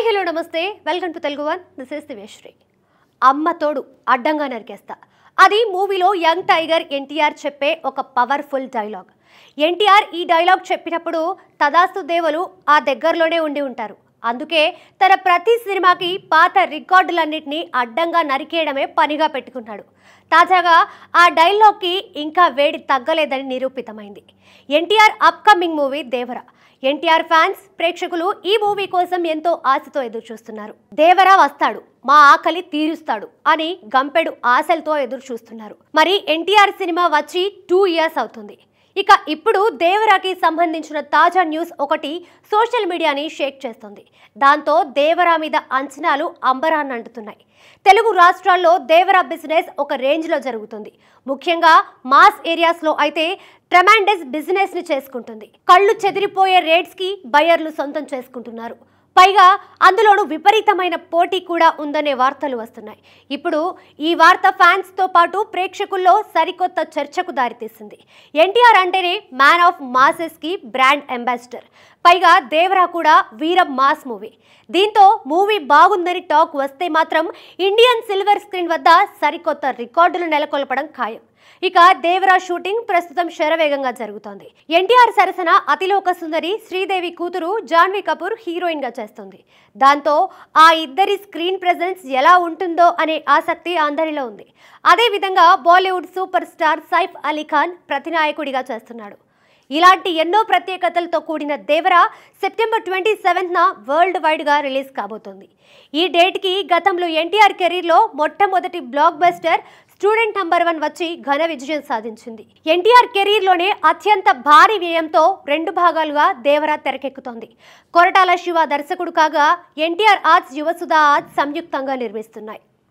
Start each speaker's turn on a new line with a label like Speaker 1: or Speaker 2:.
Speaker 1: hi hello నమస్తే welcome to Telugu one this is Divyasri అమ్మ తోడు అడ్డంగా నరికేస్తా అది మూవీలో యంగ్ టైగర్ ఎన్టీఆర్ చెప్పే ఒక పవర్ఫుల్ డైలాగ్ ఎన్టీఆర్ ఈ డైలాగ్ చెప్పినప్పుడు తదాస్తు దేవలు ఆ దగ్గరలోనే ఉండి ఉంటారు అందుకే తన ప్రతి సినిమాకి పాత రికార్డులన్నింటినీ అడ్డంగా నరికేయడమే పనిగా పెట్టుకున్నాడు తాజాగా ఆ డైలాగ్కి ఇంకా వేడి తగ్గలేదని నిరూపితమైంది NTR upcoming movie Devara NTR fans ప్రేక్షకులు ఈ మూవీ కోసం ఎంతో ఆశతో ఎదురు చూస్తున్నారు దేవరా వస్తాడు మా ఆకలి తీరుస్తాడు అని గంపెడు ఆశలతో ఎదురు చూస్తున్నారు మరి ఎన్టీఆర్ సినిమా వచ్చి టూ ఇయర్స్ అవుతుంది ఇక ఇప్పుడు దేవరాకి సంబంధించిన తాజా న్యూస్ ఒకటి సోషల్ మీడియాని షేక్ చేస్తుంది దాంతో దేవరా మీద అంచనాలు అంబరాన్ని అంటుతున్నాయి తెలుగు రాష్ట్రాల్లో దేవరా బిజినెస్ ఒక రేంజ్లో జరుగుతుంది ముఖ్యంగా మాస్ ఏరియాస్లో అయితే ట్రమాండస్ బిజినెస్ని చేసుకుంటుంది కళ్ళు చెదిరిపోయే రేట్స్కి బయర్లు సొంతం చేసుకుంటున్నారు పైగా అందులోనూ విపరీతమైన పోటీ కూడా ఉందనే వార్తలు వస్తున్నాయి ఇప్పుడు ఈ వార్త ఫ్యాన్స్తో పాటు ప్రేక్షకుల్లో సరికొత్త చర్చకు దారితీసింది ఎన్టీఆర్ అంటేనే మ్యాన్ ఆఫ్ మాసెస్కి బ్రాండ్ అంబాసిడర్ పైగా దేవరా కూడా వీర మాస్ మూవీ దీంతో మూవీ బాగుందని టాక్ వస్తే మాత్రం ఇండియన్ సిల్వర్ స్క్రీన్ వద్ద సరికొత్త రికార్డులు నెలకొల్పడం ఖాయం ఇక దేవరా షూటింగ్ ప్రస్తుతం శరవేగంగా జరుగుతోంది ఎన్టీఆర్ సరసన అతిలోక సుందరి శ్రీదేవి కూతురు జాన్వీ కపూర్ హీరోయిన్ గా చేస్తుంది దాంతో ఆ ఇద్దరి స్క్రీన్ ప్రెజెన్స్ ఎలా ఉంటుందో అనే ఆసక్తి అందరిలో ఉంది అదేవిధంగా బాలీవుడ్ సూపర్ స్టార్ సైఫ్ అలీ ఖాన్ ప్రతినాయకుడిగా చేస్తున్నాడు ఇలాంటి ఎన్నో ప్రత్యేకతలతో కూడిన దేవరా సెప్టెంబర్ ట్వంటీ సెవెంత్న వరల్డ్ వైడ్గా రిలీజ్ కాబోతుంది ఈ డేట్కి గతంలో ఎన్టీఆర్ కెరీర్లో మొట్టమొదటి blockbuster student number one వచ్చి ఘన విజయం సాధించింది ఎన్టీఆర్ కెరీర్లోనే అత్యంత భారీ వ్యయంతో రెండు భాగాలుగా దేవరా తెరకెక్కుతోంది కొరటాల శివ దర్శకుడు కాగా ఎన్టీఆర్ ఆర్ట్స్ యువసుధ ఆర్ట్స్ సంయుక్తంగా నిర్మిస్తున్నాయి